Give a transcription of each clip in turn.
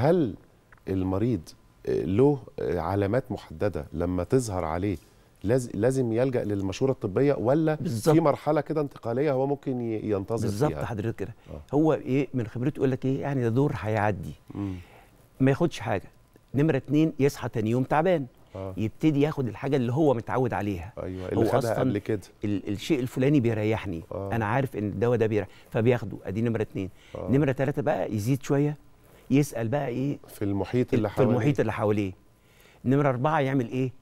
هل المريض آه، له آه، علامات محدده لما تظهر عليه لازم يلجا للمشوره الطبيه ولا بالزبط. في مرحله كده انتقاليه هو ممكن ينتظر فيها بالظبط حضرتك كده آه. هو ايه من خبرته يقول لك ايه يعني ده دور هيعدي ما ياخدش حاجه نمره اتنين يصحى تاني يوم تعبان آه. يبتدي ياخد الحاجه اللي هو متعود عليها ايوه اللي هو اصلا قبل كده الشيء الفلاني بيريحني آه. انا عارف ان الدواء ده بيريح فبياخده ادي نمره اتنين آه. نمره تلاته بقى يزيد شويه يسال بقى ايه في المحيط اللي حواليه في المحيط اللي حواليه نمره أربعة يعمل ايه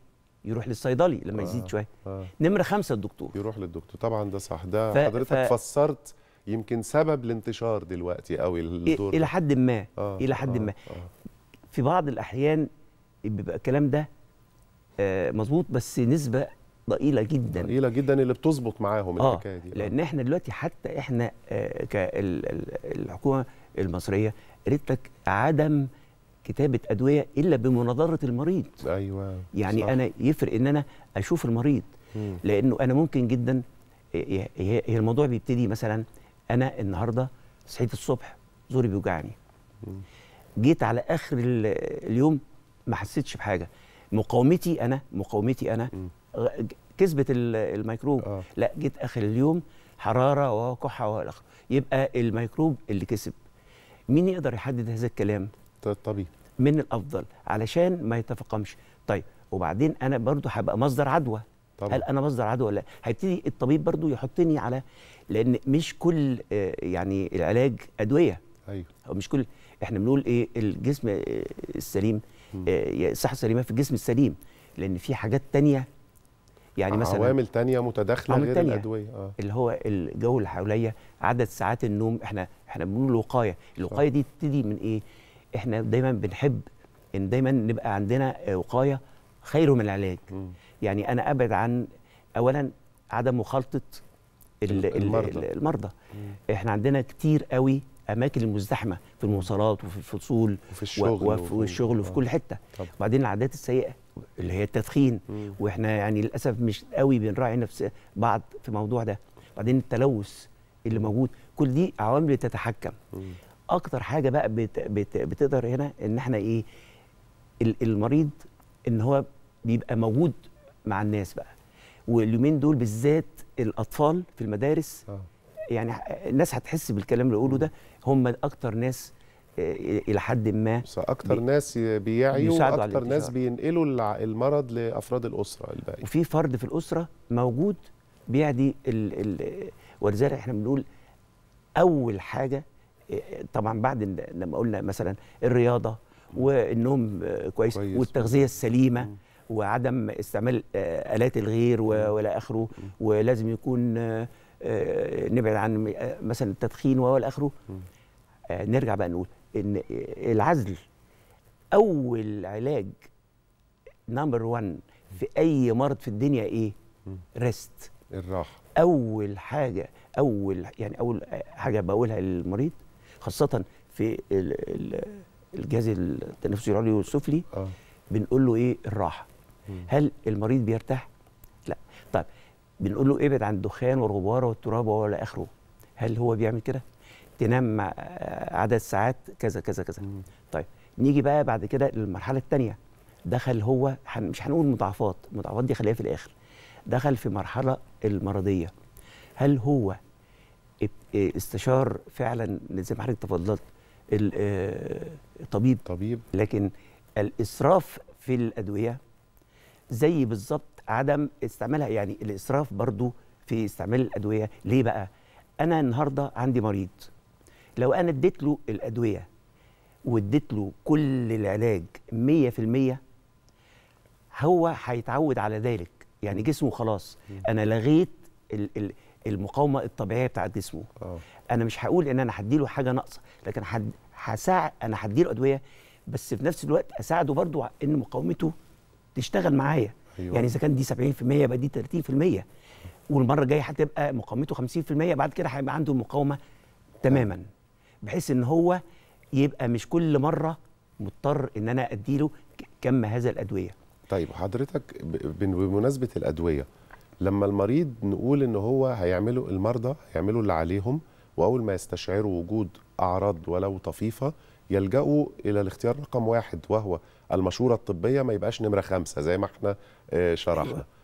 يروح للصيدلي لما آه يزيد شويه آه نمره خمسة الدكتور يروح للدكتور طبعا ده صح ده ف... حضرتك ف... فسرت يمكن سبب الانتشار دلوقتي او الدور الى حد ما آه, آه، الى حد آه ما آه في بعض الاحيان بيبقى الكلام ده آه مظبوط بس نسبه ضئيله جدا ضئيله جدا اللي بتظبط معاهم آه الحكايه دي آه. لان احنا دلوقتي حتى احنا آه، كالحكومه المصريه قالت لك عدم كتابه ادويه الا بمناظره المريض ايوه يعني صح. انا يفرق ان انا اشوف المريض مم. لانه انا ممكن جدا هي الموضوع بيبتدي مثلا انا النهارده صحيت الصبح زوري بيوجعني جيت على اخر اليوم ما حسيتش بحاجه مقاومتي انا مقاومتي انا كسبت الميكروب آه. لا جيت اخر اليوم حراره وكحه والى اخره يبقى الميكروب اللي كسب مين يقدر يحدد هذا الكلام الطبيب من الافضل علشان ما يتفاقمش طيب وبعدين انا برضو هبقى مصدر عدوى طبعا. هل انا مصدر عدوى ولا لا هيبتدي الطبيب برضو يحطني على لان مش كل آه، يعني العلاج ادويه ايوه مش كل احنا بنقول ايه الجسم آه، السليم الصحه آه، السليمه في الجسم السليم لان في حاجات تانية يعني عوامل مثلا عوامل تانية متداخله غير تانية الادويه اه اللي هو الجو اللي حواليا عدد ساعات النوم احنا احنا بنقول الوقايه الوقايه دي تبتدي من ايه احنا دايما بنحب ان دايما نبقى عندنا وقايه خير من العلاج م. يعني انا ابعد عن اولا عدم مخالطه المرضى, المرضى. احنا عندنا كتير قوي اماكن المزدحمه في المواصلات وفي الفصول وفي الشغل وفي, وفي الشغل وفي كل حته وبعدين العادات السيئه اللي هي التدخين مم. واحنا يعني للاسف مش قوي بنراعي نفس بعض في الموضوع ده بعدين التلوث اللي موجود كل دي عوامل بتتحكم اكتر حاجه بقى بت بت بتقدر هنا ان احنا ايه المريض ان هو بيبقى موجود مع الناس بقى واليومين دول بالذات الاطفال في المدارس آه. يعني الناس هتحس بالكلام اللي اقوله ده هم اكتر ناس آه، الى حد ما بس اكتر بي... ناس بيعيوا اكتر ناس بينقلوا المرض لافراد الاسره الباقي وفي فرد في الاسره موجود بيعدي ال... ال... ولذلك احنا بنقول اول حاجه آه، آه، طبعا بعد لما قلنا مثلا الرياضه والنوم آه، كويس, كويس. والتغذيه السليمه وعدم استعمال الات الغير والى اخره ولازم يكون نبعد عن مثلا التدخين والى اخره نرجع بقى نقول ان العزل اول علاج نمبر 1 في اي مرض في الدنيا ايه؟ ريست الراحه اول حاجه اول يعني اول حاجه بقولها للمريض خاصه في الجهاز التنفسي العلوي والسفلي آه. بنقول له ايه الراحه م. هل المريض بيرتاح لا طيب بنقول له ابعد عن الدخان والغبار والتراب والى اخره هل هو بيعمل كده تنام عدد ساعات كذا كذا كذا م. طيب نيجي بقى بعد كده للمرحله الثانيه دخل هو مش هنقول مضاعفات المضاعفات دي خليها في الاخر دخل في مرحله المرضيه هل هو إيه، استشار فعلا زي ما حضرتك تفضلت الطبيب آه، طبيب لكن الاسراف في الادويه زي بالظبط عدم استعمالها يعني الاسراف برضو في استعمال الادويه ليه بقى انا النهارده عندي مريض لو انا اديت له الادويه واديت له كل العلاج 100% هو هيتعود على ذلك يعني جسمه خلاص انا لغيت المقاومه الطبيعيه بتاعت جسمه أوه. انا مش هقول ان انا هديله حاجه ناقصه لكن حد انا هديله ادويه بس في نفس الوقت اساعده برضو ان مقاومته تشتغل معايا أيوة. يعني اذا كان دي 70% يبقى دي 30% والمره الجايه هتبقى مقاومته 50% بعد كده هيبقى عنده المقاومه تماما آه. بحيث ان هو يبقى مش كل مره مضطر ان انا اديله كم هذا الادويه طيب حضرتك بمناسبه الادويه لما المريض نقول ان هو هيعملوا المرضى هيعملوا اللي عليهم واول ما يستشعروا وجود اعراض ولو طفيفه يلجأوا الى الاختيار رقم واحد وهو المشوره الطبيه ما يبقاش نمره خمسه زي ما احنا آه، شرحنا أيوة.